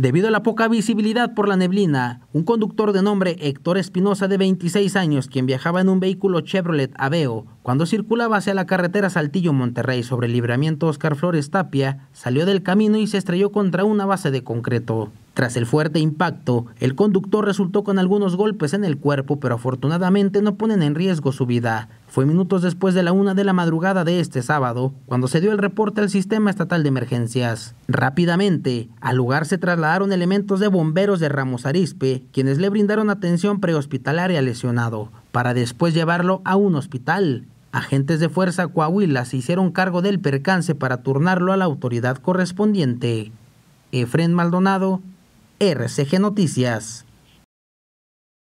Debido a la poca visibilidad por la neblina, un conductor de nombre Héctor Espinosa de 26 años, quien viajaba en un vehículo Chevrolet Aveo, cuando circulaba hacia la carretera Saltillo-Monterrey sobre el libramiento Oscar Flores Tapia, salió del camino y se estrelló contra una base de concreto. Tras el fuerte impacto, el conductor resultó con algunos golpes en el cuerpo, pero afortunadamente no ponen en riesgo su vida. Fue minutos después de la una de la madrugada de este sábado cuando se dio el reporte al Sistema Estatal de Emergencias. Rápidamente, al lugar se trasladaron elementos de bomberos de Ramos Arispe, quienes le brindaron atención prehospitalaria lesionado, para después llevarlo a un hospital. Agentes de Fuerza Coahuila se hicieron cargo del percance para turnarlo a la autoridad correspondiente. Efren Maldonado, RCG Noticias.